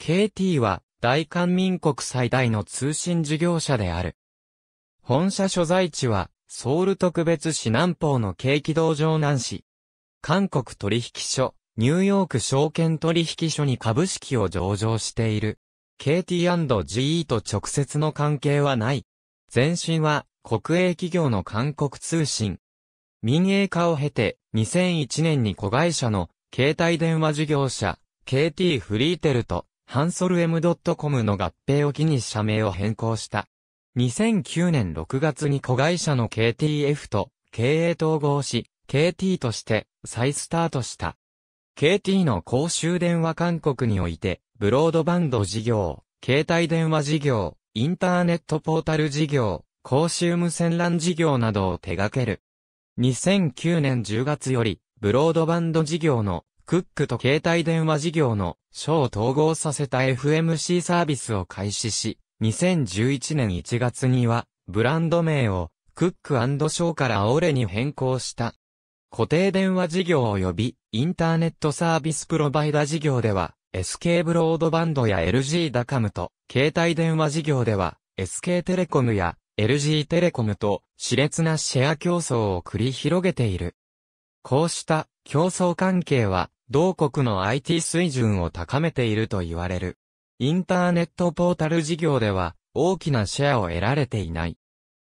KT は大韓民国最大の通信事業者である。本社所在地はソウル特別市南方の軽畿道場南市。韓国取引所、ニューヨーク証券取引所に株式を上場している。KT&GE と直接の関係はない。前身は国営企業の韓国通信。民営化を経て2001年に子会社の携帯電話事業者 KT フリーテルとハンソル M.com の合併を機に社名を変更した。2009年6月に子会社の KTF と経営統合し、KT として再スタートした。KT の公衆電話韓国において、ブロードバンド事業、携帯電話事業、インターネットポータル事業、公衆無線 LAN 事業などを手掛ける。2009年10月より、ブロードバンド事業のクックと携帯電話事業の省を統合させた FMC サービスを開始し、2011年1月には、ブランド名をクックショーからオレに変更した。固定電話事業及びインターネットサービスプロバイダ事業では、SK ブロードバンドや LG ダカムと、携帯電話事業では、SK テレコムや LG テレコムと熾烈なシェア競争を繰り広げている。こうした競争関係は同国の IT 水準を高めていると言われる。インターネットポータル事業では大きなシェアを得られていない。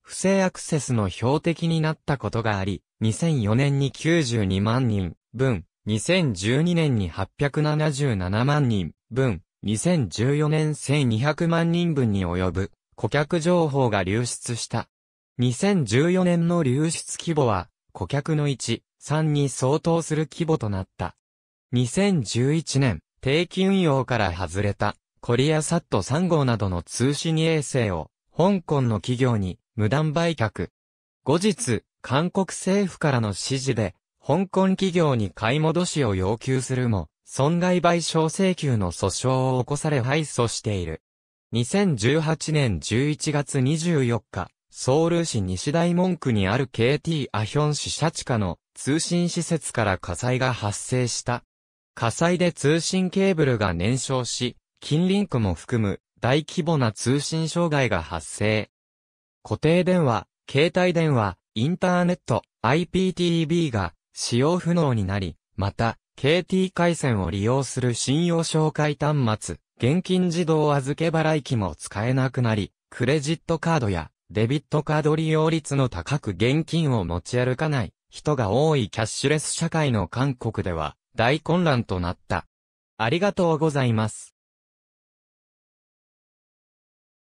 不正アクセスの標的になったことがあり、2004年に92万人分、2012年に877万人分、2014年1200万人分に及ぶ顧客情報が流出した。2014年の流出規模は顧客の1、3に相当する規模となった。2011年、定期運用から外れた、コリアサット3号などの通信衛星を、香港の企業に無断売却。後日、韓国政府からの指示で、香港企業に買い戻しを要求するも、損害賠償請求の訴訟を起こされ敗訴している。2018年11月24日、ソウル市西大門区にある KT アヒョン市シャチカの通信施設から火災が発生した。火災で通信ケーブルが燃焼し、近隣区も含む大規模な通信障害が発生。固定電話、携帯電話、インターネット、IPTV が使用不能になり、また、KT 回線を利用する信用紹介端末、現金自動預け払い機も使えなくなり、クレジットカードやデビットカード利用率の高く現金を持ち歩かない人が多いキャッシュレス社会の韓国では、大混乱となった。ありがとうございます。